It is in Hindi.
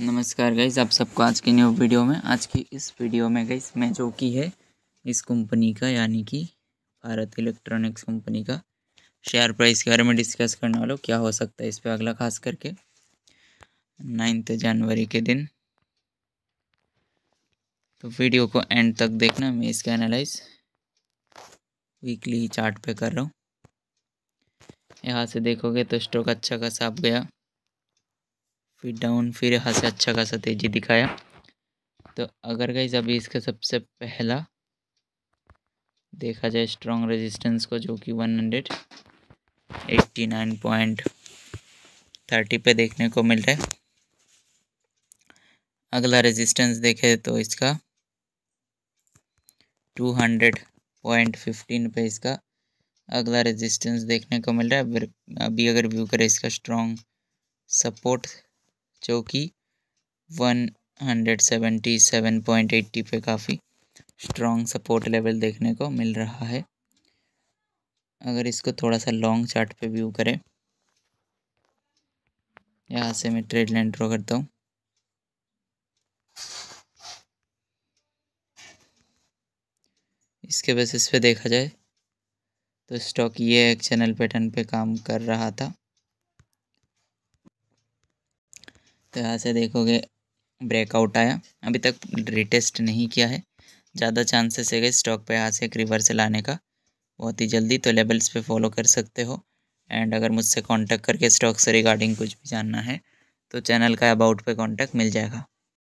नमस्कार गईस आप सबको आज की न्यू वीडियो में आज की इस वीडियो में गईस मैं जो की है इस कंपनी का यानी कि भारत इलेक्ट्रॉनिक्स कंपनी का शेयर प्राइस के बारे में डिस्कस करने वाला क्या हो सकता है इस पर अगला खास करके नाइन्थ जनवरी के दिन तो वीडियो को एंड तक देखना मैं इसका एनालाइज वीकली चार्ट पे कर रहा हूँ यहाँ से देखोगे तो स्टॉक अच्छा खासा आप गया फिर डाउन फिर यहाँ से अच्छा खासा तेज़ी दिखाया तो अगर गई अभी इसका सबसे पहला देखा जाए स्ट्रॉन्ग रेजिस्टेंस को जो कि one hundred eighty nine point thirty पे देखने को मिल रहा है अगला रेजिस्टेंस देखे तो इसका टू हंड्रेड पॉइंट फिफ्टीन पे इसका अगला रेजिस्टेंस देखने को मिल रहा है अभी अगर व्यू करें इसका स्ट्रॉन्ग सपोर्ट जो कि one hundred seventy seven point eighty पे काफ़ी स्ट्रॉन्ग सपोर्ट लेवल देखने को मिल रहा है अगर इसको थोड़ा सा लॉन्ग चार्ट पे व्यू करें यहाँ से मैं ट्रेड लाइन ड्रॉ करता हूँ इसके बेसिस पे देखा जाए तो स्टॉक ये एक चैनल पैटर्न पे काम कर रहा था तो यहाँ से देखोगे ब्रेकआउट आया अभी तक रिटेस्ट नहीं किया है ज़्यादा चांसेस है स्टॉक पे यहाँ से एक रिवर्सल आने का बहुत ही जल्दी तो लेवल्स पे फॉलो कर सकते हो एंड अगर मुझसे कांटेक्ट करके स्टॉक से रिगार्डिंग कुछ भी जानना है तो चैनल का अबाउट पे कांटेक्ट मिल जाएगा